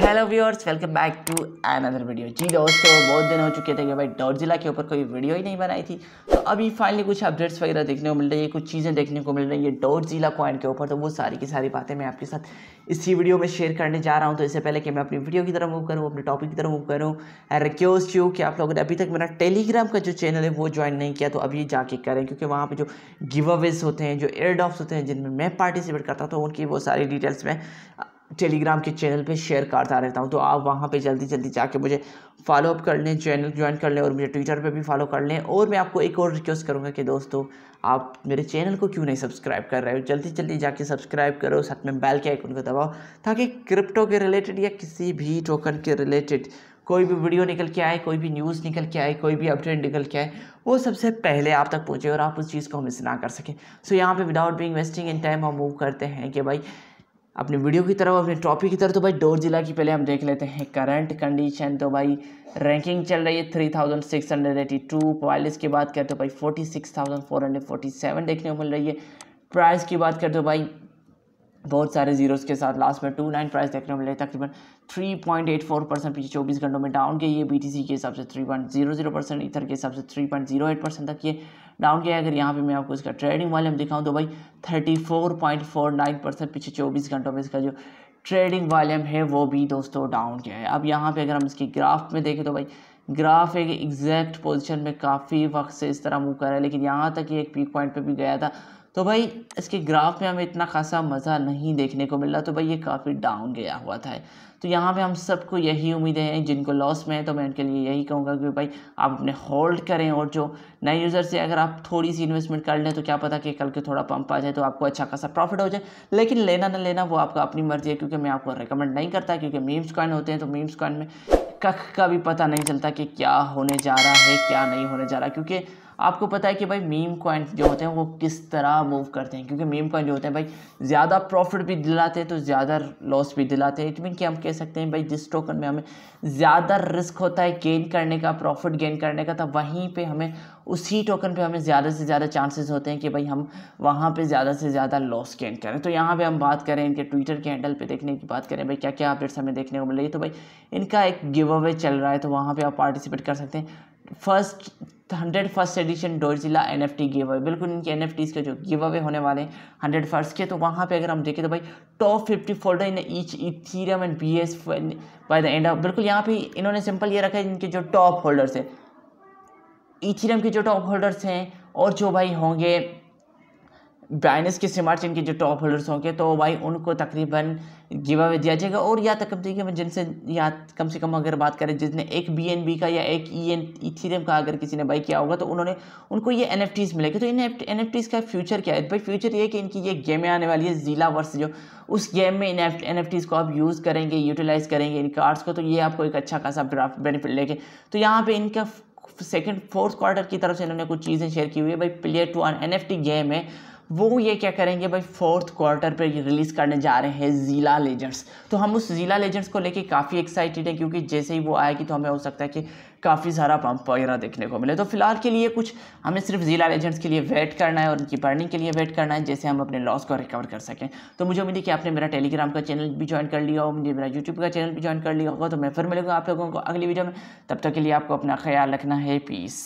hello viewers welcome back to another video जी दोस्तों बहुत दिन हो चुके थे कि भाई डॉर्जिला के ऊपर कोई वीडियो ही नहीं बनाई थी तो अभी फाइनली कुछ अपडेट्स वगैरह देखने को मिल रही है कुछ चीज़ें देखने को मिल रही है डॉर्जिला कॉइन के ऊपर तो वो सारी की सारी बातें मैं आपके साथ इसी वीडियो में शेयर करने जा रहा हूँ तो इससे पहले कि मैं अपनी वीडियो की तरफ मूव करूँ अपने टॉपिक की तरफ मूव करूँ रिक्वेस्ट यू कि आप लोगों ने अभी तक मेरा टेलीग्राम का जो चैनल है वो ज्वाइन नहीं किया तो अभी जाके करें क्योंकि वहाँ पर जो गिव अवेज होते हैं जो एयर ड्रॉप्स होते हैं जिनमें मैं पार्टिसिपेट करता हूँ तो उनकी वो सारी डिटेल्स मैं टेलीग्राम के चैनल पे शेयर करता रहता हूँ तो आप वहाँ पे जल्दी जल्दी जाके मुझे फॉलो अप कर लें चैनल ज्वाइन कर लें और मुझे ट्विटर पे भी फॉलो कर लें और मैं आपको एक और रिक्वेस्ट करूँगा कि दोस्तों आप मेरे चैनल को क्यों नहीं सब्सक्राइब कर रहे हो जल्दी जल्दी जाके सब्सक्राइब करो साथ में बैल के आइकन को दबाओ ताकि क्रिप्टो के रिलेटेड या किसी भी टोकन के रिलेटेड कोई भी वीडियो निकल के आए कोई भी न्यूज़ निकल के आए कोई भी अपडेट निकल के आए वो सबसे पहले आप तक पहुँचे और आप उस चीज़ को मिस ना कर सकें सो यहाँ पर without being wasting in time हम मूव करते हैं कि भाई अपने वीडियो की तरफ अपने टॉपिक की तरफ तो भाई डोर जिला की पहले हम देख लेते हैं करंट कंडीशन तो भाई रैंकिंग चल रही है three thousand six hundred eighty two पॉलिस की बात करें तो भाई forty six thousand four hundred forty seven देखने को मिल रही है प्राइस की बात करें तो भाई बहुत सारे जीरोस के साथ लास्ट में टू नाइन प्राइस देखने को मिले तकरीबन three point eight four percent पीछे चौबीस घंटों में डाउन गई ये बी टी सी के हिसाब से three point zero zero percent ether के हिसाब से three point zero eight percent तक ये डाउन किया अगर यहाँ पे मैं आपको इसका ट्रेडिंग वॉल्यूम दिखाऊँ तो भाई thirty four point four nine percent पीछे चौबीस घंटों में इसका जो ट्रेडिंग वॉल्यूम है वो भी दोस्तों डाउन किया है अब यहाँ पर अगर हम इसकी ग्राफ में देखें तो भाई ग्राफ एक एग्जैक्ट पोजिशन में काफ़ी वक्त से इस तरह मूव कर रहा है लेकिन यहाँ तक ये एक पीक पॉइंट पर भी गया था तो भाई इसके ग्राफ में हमें इतना खासा मज़ा नहीं देखने को मिल रहा तो भाई ये काफ़ी डाउन गया हुआ था तो यहाँ पे हम सबको यही उम्मीदें हैं जिनको लॉस में है तो मैं उनके लिए यही कहूँगा कि भाई आप अपने होल्ड करें और जो नए यूज़र से अगर आप थोड़ी सी इन्वेस्टमेंट कर लें तो क्या पता कि कल के थोड़ा पंप आ जाए तो आपको अच्छा खासा प्रॉफिट हो जाए लेकिन लेना ना लेना वो आपका अपनी मर्ज़ी है क्योंकि मैं आपको रिकमेंड नहीं करता क्योंकि मीम्स कॉइन होते हैं तो मीम्स कॉइन में कख का भी पता नहीं चलता कि क्या होने जा रहा है क्या नहीं होने जा रहा क्योंकि आपको पता है कि भाई मीम कॉइन जो होते हैं वो किस तरह मूव करते हैं क्योंकि मीम कॉइन जो होते हैं भाई ज़्यादा प्रॉफिट भी दिलाते हैं तो ज़्यादा लॉस भी दिलाते हैं इट मीन कि हम कह सकते हैं भाई जिस टोकन में हमें ज़्यादा रिस्क होता है गेन करने का प्रॉफिट गेन करने का तो वहीं पे हमें उसी टोकन पे हमें ज़्यादा से ज़्यादा चांसेस होते हैं कि भाई हम वहाँ पर ज़्यादा से ज़्यादा लॉस गेन करें तो यहाँ पर हम बात करें इनके ट्विटर के हैंडल पर देखने की बात करें भाई क्या क्या अपडेट्स हमें देखने को मिल रही है तो भाई इनका एक गि गिव अवे चल रहा है तो वहाँ पे आप पार्टिसिपेट कर सकते हैं फर्स्ट हंड्रेड फर्स्ट एडिशन डोरजिला N F T giveaway बिल्कुल इनके एन एफ टीज़ के जो गिव अवे होने वाले हैं हंड्रेड फर्स्ट के तो वहाँ पे अगर हम देखें तो भाई top fifty folder in each Ethereum and B S by the end of बिल्कुल यहाँ पे इन्होंने सिंपल ये रखा है इनके जो टॉप होल्डर्स हैं इथीरियम के जो टॉप होल्डर्स हैं और जो भाई होंगे बाइनस के स्मार्ट चेन के जो टॉप होल्डर्स होंगे तो भाई उनको तकरीबन गिव अवे दिया जाएगा और या तक देखिए जिनसे या कम से कम अगर बात करें जिसने एक बी का या एक ई एन ईथीरियम का अगर किसी ने बाई किया होगा तो उन्होंने उनको ये एन एफ टीज़ मिलेगी तो इन एन एफ टीज़ का फ्यूचर क्या है भाई फ्यूचर ये कि इनकी ये गेमें आने वाली है ज़िला वर्ष जो उस गेम में इन एन एफ टीज़ को आप यूज़ करेंगे यूटिलाइज़ करेंगे इन कार्ड्स को तो ये आपको एक अच्छा खासा बेनिफिट लेके तो यहाँ पर इनका सेकेंड फोर्थ क्वार्टर की तरफ से इन्होंने कुछ चीज़ें शेयर की हुई है भाई player to N F T game है वो ये क्या करेंगे भाई फोर्थ क्वार्टर पे रिलीज़ करने जा रहे हैं ज़ीला लेजेंड्स तो हम उस ज़ीला लेजेंड्स को लेके काफ़ी एक्साइटेड हैं क्योंकि जैसे ही वो आएगी तो हमें हो सकता है कि काफ़ी सारा पंप वगैरह देखने को मिले तो फिलहाल के लिए कुछ हमें सिर्फ ज़ीला लेजेंड्स के लिए वेट करना है और उनकी बर्निंग के लिए वेट करना है जैसे हम अपने लॉस को रिकवर कर सकें तो मुझे उम्मीद है कि आपने मेरा टेलीग्राम का चैनल भी ज्वाइन कर लिया हो मुझे मेरा यूट्यूब का चैनल भी ज्वाइन कर लिया होगा तो मैं फिर मिलूंगा आप लोगों को अगली वीडियो में तब तक के लिए आपको अपना ख्याल रखना है पीस